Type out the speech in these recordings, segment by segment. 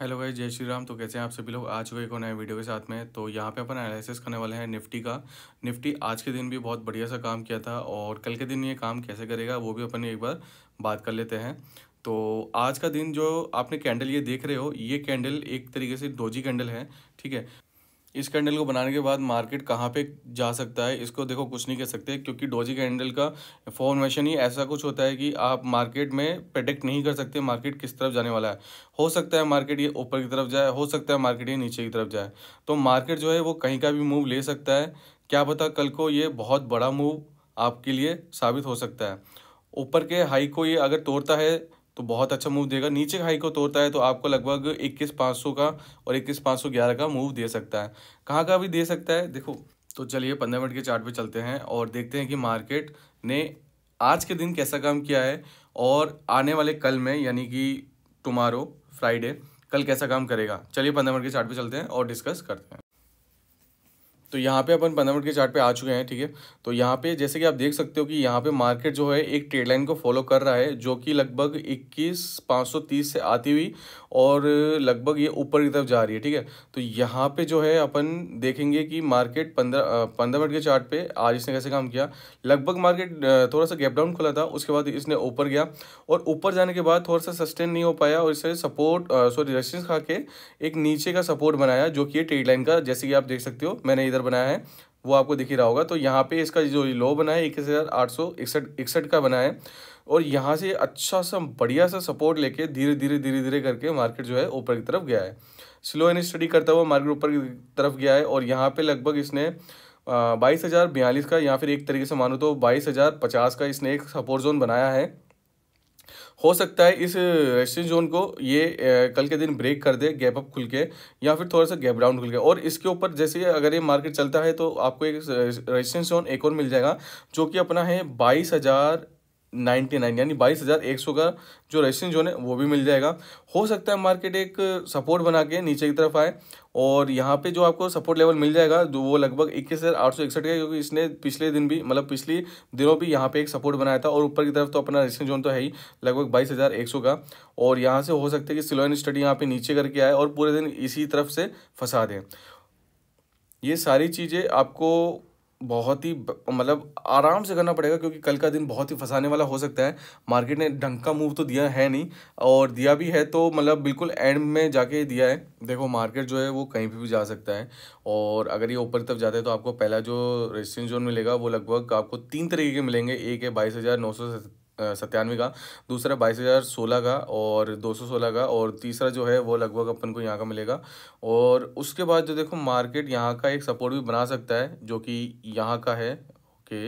hello भाई जय श्री राम तो कैसे हैं आप सभी लोग आज हुए एक नए वीडियो के साथ में तो यहाँ पे अपन एनालिसिस करने वाले हैं निफ्टी का निफ्टी आज के दिन भी बहुत बढ़िया सा काम किया था और कल के दिन ये काम कैसे करेगा वो भी अपन एक बार बात कर लेते हैं तो आज का दिन जो आपने कैंडल ये देख रहे हो ये कैंडल एक तरीके से डोजी कैंडल है ठीक है इस कैंडल को बनाने के बाद मार्केट कहाँ पे जा सकता है इसको देखो कुछ नहीं कह सकते क्योंकि डोजी कैंडल का फॉर्मेशन ही ऐसा कुछ होता है कि आप मार्केट में प्रडिक्ट नहीं कर सकते मार्केट किस तरफ जाने वाला है हो सकता है मार्केट ये ऊपर की तरफ जाए हो सकता है मार्केट ये नीचे की तरफ जाए तो मार्केट जो है वो कहीं का भी मूव ले सकता है क्या पता कल को ये बहुत बड़ा मूव आपके लिए साबित हो सकता है ऊपर के हाई को ये अगर तोड़ता है तो बहुत अच्छा मूव देगा नीचे हाई को तोड़ता है तो आपको लगभग इक्कीस पाँच सौ का और इक्कीस पाँच सौ ग्यारह का मूव दे सकता है कहाँ का भी दे सकता है देखो तो चलिए पंद्रह मिनट के चार्ट पे चलते हैं और देखते हैं कि मार्केट ने आज के दिन कैसा काम किया है और आने वाले कल में यानी कि टुमारो फ्राइडे कल कैसा काम करेगा चलिए पंद्रह मिनट के चार्ट पे चलते हैं और डिस्कस करते हैं तो यहाँ पे अपन पंद्रह मिनट के चार्ट पे आ चुके हैं ठीक है तो यहाँ पे जैसे कि आप देख सकते हो कि यहाँ पे मार्केट जो है एक ट्रेड लाइन को फॉलो कर रहा है जो कि लगभग इक्कीस पाँच सौ तीस से आती हुई और लगभग ये ऊपर की तरफ जा रही है ठीक है तो यहाँ पे जो है अपन देखेंगे कि मार्केट पंद्रह पंद्रह मिनट के चार्ट पे आज इसने कैसे काम किया लगभग मार्केट थोड़ा सा गैप डाउन खुला था उसके बाद इसने ऊपर गया और ऊपर जाने के बाद थोड़ा सा सस्टेन नहीं हो पाया और इसे सपोर्ट सॉरी रेस्टेंस खा के एक नीचे का सपोर्ट बनाया जो कि ट्रेड लाइन का जैसे कि आप देख सकते हो मैंने इधर इधर बनाया है वो आपको दिख ही रहा होगा तो यहाँ पे इसका जो लो बना है इक्कीस हज़ार आठ सौ इकसठ इकसठ का बना है और यहाँ से अच्छा सा बढ़िया सा सपोर्ट लेके धीरे धीरे धीरे धीरे करके मार्केट जो है ऊपर की तरफ गया है स्लो एंड स्टडी करता हुआ मार्केट ऊपर की तरफ गया है और यहाँ पे लगभग इसने बाईस हज़ार बयालीस का या फिर एक तरीके से मानो तो बाईस हज़ार पचास का इसने एक सपोर्ट जोन बनाया है हो सकता है इस रेस्टेंस जोन को ये कल के दिन ब्रेक कर दे गैप अप खुल के या फिर थोड़ा सा गैप डाउन खुल के और इसके ऊपर जैसे अगर ये मार्केट चलता है तो आपको एक रेस्टेंस जोन एक और मिल जाएगा जो कि अपना है बाईस हज़ार नाइन्टी नाइन यानी बाईस हज़ार एक सौ का जो रजिस्ट्रेशन जोन है वो भी मिल जाएगा हो सकता है मार्केट एक सपोर्ट बना के नीचे की तरफ आए और यहाँ पे जो आपको सपोर्ट लेवल मिल जाएगा जो वो लगभग इक्कीस हज़ार आठ सौ इकसठ का क्योंकि इसने पिछले दिन भी मतलब पिछले दिनों भी यहाँ पे एक सपोर्ट बनाया था और ऊपर की तरफ तो अपना रजिस्ट्रेशन जोन तो है ही लगभग बाईस हज़ार एक सौ का और यहाँ से हो सकता है कि स्लो स्टडी यहाँ पर नीचे करके आए और पूरे दिन इसी तरफ से फंसा दें ये सारी चीज़ें आपको बहुत ही मतलब आराम से करना पड़ेगा क्योंकि कल का दिन बहुत ही फंसाने वाला हो सकता है मार्केट ने ढंग का मूव तो दिया है नहीं और दिया भी है तो मतलब बिल्कुल एंड में जाके दिया है देखो मार्केट जो है वो कहीं भी जा सकता है और अगर ये ऊपर तक जाता है तो आपको पहला जो रेजिस्टेंस जोन मिलेगा वो लगभग आपको तीन तरीके के मिलेंगे एक है बाईस हज़ार नौ सौ सत्तानवे का दूसरा बाईस हज़ार सोलह का और दो सौ सोलह का और तीसरा जो है वो लगभग अपन को यहाँ का मिलेगा और उसके बाद जो देखो मार्केट यहाँ का एक सपोर्ट भी बना सकता है जो कि यहाँ का है ओके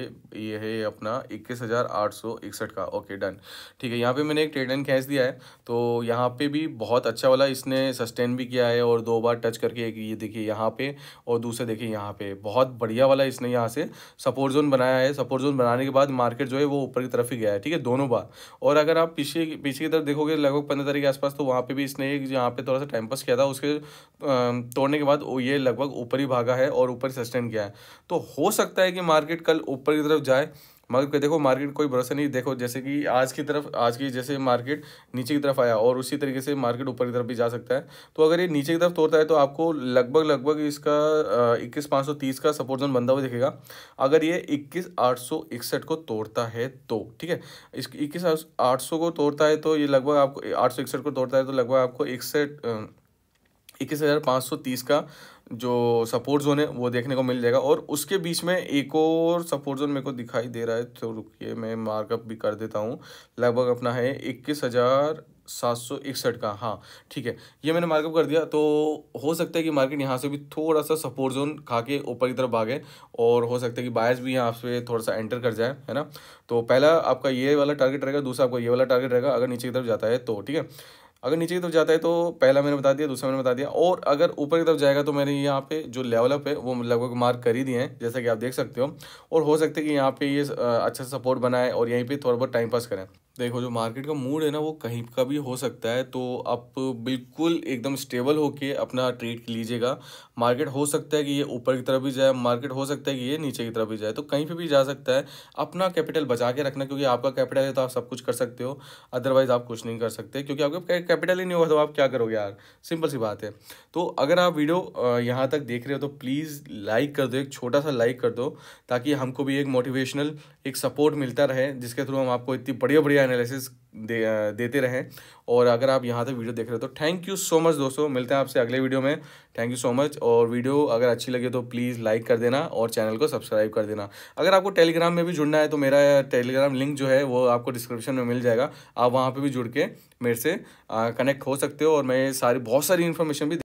ये है अपना इक्कीस हज़ार आठ सौ इकसठ का ओके डन ठीक है यहाँ पे मैंने एक ट्रेड एंड कैच दिया है तो यहाँ पे भी बहुत अच्छा वाला इसने सस्टेन भी किया है और दो बार टच करके एक ये देखिए यहाँ पे और दूसरे देखिए यहाँ पे बहुत बढ़िया वाला इसने यहाँ से सपोर्ट जोन बनाया है सपोर्ट जोन बनाने के बाद मार्केट जो है वो ऊपर की तरफ ही गया है ठीक है दोनों बार और अगर आप पीछे पीछे की तरफ देखोगे लगभग पंद्रह तारीख के आसपास तो वहाँ पर भी इसने एक यहाँ पर थोड़ा सा टाइम पास किया था उसके तोड़ने के बाद ये लगभग ऊपर ही भागा है और ऊपर सस्टेन किया है तो हो सकता है कि मार्केट कल ऊपर की तरफ जाए मगर देखो मार्केट कोई भरोसा नहीं देखो जैसे कि आज की तरफ आज की जैसे मार्केट नीचे की तरफ आया और उसी तरीके से मार्केट ऊपर की तरफ भी जा सकता है तो अगर ये नीचे की तरफ तोड़ता है तो आपको लगभग लगभग इसका इक्कीस पाँच सौ तीस का सपोर्ट जोन बनता हुआ दिखेगा अगर ये इक्कीस आठ सौ इकसठ को तोड़ता है तो ठीक है इस इक्कीस आठ सौ को तोड़ता है तो ये लगभग आपको आठ सौ इकसठ को तोड़ता है तो लगभग आपको इकसठ इक्कीस हज़ार पाँच सौ तीस का जो सपोर्ट जोन है वो देखने को मिल जाएगा और उसके बीच में एक और सपोर्ट जोन मेरे को दिखाई दे रहा है तो रुकिए मैं मार्कअप भी कर देता हूँ लगभग अपना है इक्कीस हज़ार सात सौ इकसठ का हाँ ठीक है ये मैंने मार्कअप कर दिया तो हो सकता है कि मार्केट यहाँ से भी थोड़ा सा सपोर्ट जोन खा के ऊपर की तरफ भागे और हो सकता है कि बायस भी यहाँ आपसे थोड़ा सा एंटर कर जाए है ना तो पहला आपका ये वाला टारगेट रहेगा दूसरा आपका ये वाला टारगेट रहेगा अगर नीचे की तरफ जाता है तो ठीक है अगर नीचे की तरफ जाता है तो पहला मैंने बता दिया दूसरा मैंने बता दिया और अगर ऊपर की तरफ जाएगा तो मैंने यहाँ पे जो लेवल अप है वो लगभग मार्क कर ही दिए हैं जैसा कि आप देख सकते हो और हो सकते हैं कि यहाँ पे ये अच्छा सपोर्ट बनाए और यहीं पे थोड़ा बहुत टाइम पास करें देखो जो मार्केट का मूड है ना वो कहीं का भी हो सकता है तो आप बिल्कुल एकदम स्टेबल होके अपना ट्रेड लीजिएगा मार्केट हो सकता है कि ये ऊपर की तरफ भी जाए मार्केट हो सकता है कि ये नीचे की तरफ भी जाए तो कहीं पर भी जा सकता है अपना कैपिटल बचा के रखना क्योंकि आपका कैपिटल है तो आप सब कुछ कर सकते हो अदरवाइज़ आप कुछ नहीं कर सकते क्योंकि आपका कैपिटल ही नहीं होगा तो आप क्या करोगे यार सिंपल सी बात है तो अगर आप वीडियो यहाँ तक देख रहे हो तो प्लीज़ लाइक कर दो एक छोटा सा लाइक कर दो ताकि हमको भी एक मोटिवेशनल एक सपोर्ट मिलता रहे जिसके थ्रू हम आपको इतनी बढ़िया बढ़िया एनालिसिस दे, देते रहें और अगर आप यहाँ तक वीडियो देख रहे हो तो थैंक यू सो मच दोस्तों मिलते हैं आपसे अगले वीडियो में थैंक यू सो मच और वीडियो अगर अच्छी लगे तो प्लीज़ लाइक कर देना और चैनल को सब्सक्राइब कर देना अगर आपको टेलीग्राम में भी जुड़ना है तो मेरा टेलीग्राम लिंक जो है वो आपको डिस्क्रिप्शन में मिल जाएगा आप वहाँ पर भी जुड़ के मेरे से कनेक्ट हो सकते हो और मैं सारी बहुत सारी इन्फॉर्मेशन भी